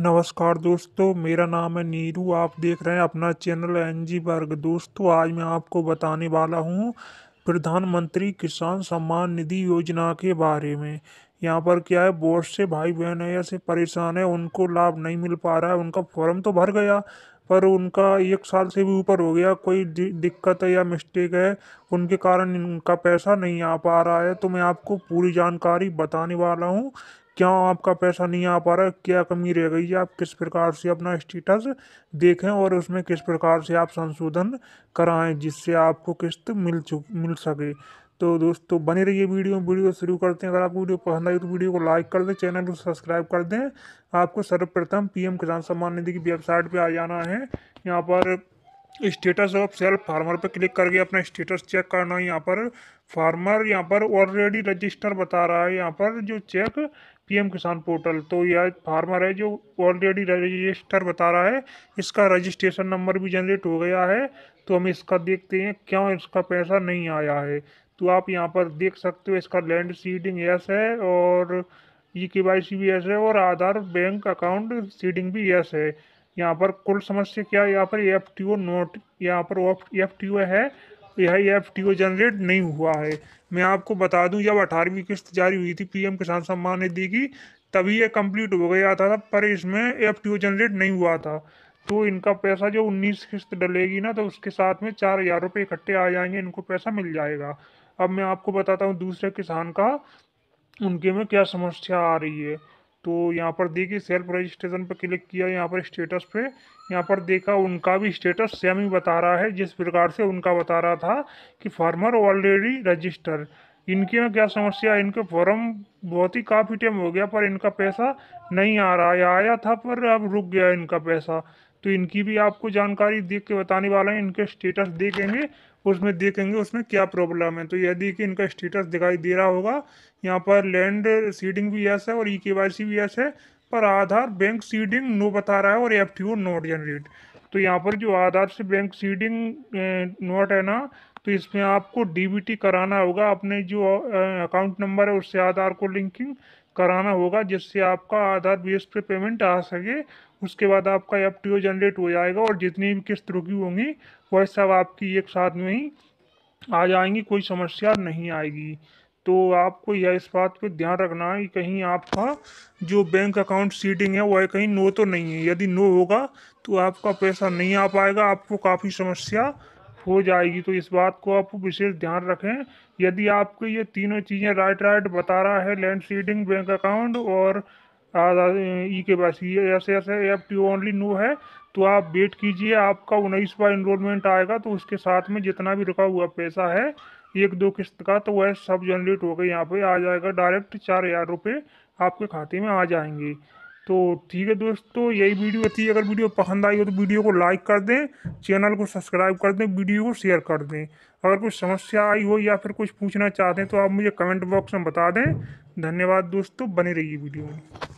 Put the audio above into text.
नमस्कार दोस्तों मेरा नाम है नीरू आप देख रहे हैं अपना चैनल एन जी वर्ग दोस्तों आज मैं आपको बताने वाला हूँ प्रधानमंत्री किसान सम्मान निधि योजना के बारे में यहाँ पर क्या है बोर्ड से भाई बहन है ऐसे परेशान है उनको लाभ नहीं मिल पा रहा है उनका फॉर्म तो भर गया पर उनका एक साल से भी ऊपर हो गया कोई दिक्कत है या मिस्टेक है उनके कारण इनका पैसा नहीं आ पा रहा है तो मैं आपको पूरी जानकारी बताने वाला हूँ क्यों आपका पैसा नहीं आ पा रहा है क्या कमी रह गई है आप किस प्रकार से अपना स्टेटस देखें और उसमें किस प्रकार से आप संशोधन कराएं जिससे आपको किस्त मिल चुक मिल सके तो दोस्तों बने रहिए वीडियो वीडियो शुरू करते हैं अगर आपको वीडियो पसंद आई तो वीडियो को लाइक कर दें चैनल को सब्सक्राइब कर दें आपको सर्वप्रथम पीएम किसान सम्मान निधि की वेबसाइट पे आ जाना है यहाँ पर स्टेटस ऑफ सेल्फ फार्मर पर क्लिक करके अपना स्टेटस चेक करना है यहाँ पर फार्मर यहाँ पर ऑलरेडी रजिस्टर बता रहा है यहाँ पर जो चेक पीएम किसान पोर्टल तो यह फार्मर है जो ऑलरेडी रजिस्टर बता रहा है इसका रजिस्ट्रेशन नंबर भी जनरेट हो गया है तो हम इसका देखते हैं क्यों इसका पैसा नहीं आया है तो आप यहाँ पर देख सकते हो इसका लैंड सीडिंग यस है और ई के वाई सी भी यस है और आधार बैंक अकाउंट सीडिंग भी यस है यहाँ पर कुल समस्या क्या है यहाँ पर एफ टी ओ नोट यहाँ पर एफ टी ओ है रिहाई एफ टी ओ जनरेट नहीं हुआ है मैं आपको बता दूं जब अठारहवीं किस्त जारी हुई थी पीएम किसान सम्मान निधि की तभी ये कंप्लीट हो गया था पर इसमें एफ टी ओ जनरेट नहीं हुआ था तो इनका पैसा जो उन्नीस किस्त डलेगी ना तो उसके साथ में चार हज़ार रुपये इकट्ठे आ जाएंगे इनको पैसा मिल जाएगा अब मैं आपको बताता हूँ दूसरे किसान का उनके में क्या समस्या आ रही है तो यहाँ पर देखिए सेल्फ रजिस्ट्रेशन पर क्लिक किया यहाँ पर स्टेटस पे यहाँ पर देखा उनका भी स्टेटस सेम ही बता रहा है जिस प्रकार से उनका बता रहा था कि फार्मर ऑलरेडी रजिस्टर इनके में क्या समस्या है इनके फॉर्म बहुत ही काफ़ी टाइम हो गया पर इनका पैसा नहीं आ रहा है आया था पर अब रुक गया इनका पैसा तो इनकी भी आपको जानकारी देख के बताने वाला है इनके स्टेटस देखेंगे उसमें देखेंगे उसमें क्या प्रॉब्लम है तो यदि कि इनका स्टेटस दिखाई दे रहा होगा यहाँ पर लैंड सीडिंग भी यस है और ई के वाई सी भी यस है पर आधार बैंक सीडिंग नो बता रहा है और F T O not generate तो यहाँ पर जो आधार से बैंक सीडिंग नोट है ना तो इसमें आपको डीबीटी कराना होगा अपने जो अकाउंट नंबर है उससे आधार को लिंकिंग कराना होगा जिससे आपका आधार बेस पे पेमेंट आ सके उसके बाद आपका एफ जनरेट हो जाएगा और जितनी भी किस्त रुकी होंगी वह सब आपकी एक साथ में ही आ जाएंगी कोई समस्या नहीं आएगी तो आपको यह इस बात पे ध्यान रखना है कि कहीं आपका जो बैंक अकाउंट सीटिंग है वह कहीं नो तो नहीं है यदि नो होगा तो आपका पैसा नहीं आ पाएगा आपको काफ़ी समस्या हो जाएगी तो इस बात को आप विशेष ध्यान रखें यदि आपको ये तीनों चीज़ें राइट राइट बता रहा है लैंड सीडिंग बैंक अकाउंट और ई के पास ये ऐसे ऐसे एफ टी ओनली नो है तो आप वेट कीजिए आपका उन्नीस बार इनरोलमेंट आएगा तो उसके साथ में जितना भी रुका हुआ पैसा है एक दो किस्त का तो वह सब जनरेट होकर यहाँ पे आ जाएगा डायरेक्ट चार हज़ार रुपये आपके खाते में आ जाएंगे तो ठीक है दोस्तों यही वीडियो थी अगर वीडियो पसंद आई हो तो वीडियो को लाइक कर दें चैनल को सब्सक्राइब कर दें वीडियो को शेयर कर दें अगर कुछ समस्या आई हो या फिर कुछ पूछना चाहते हैं तो आप मुझे कमेंट बॉक्स में बता दें धन्यवाद दोस्तों बने रहिए वीडियो में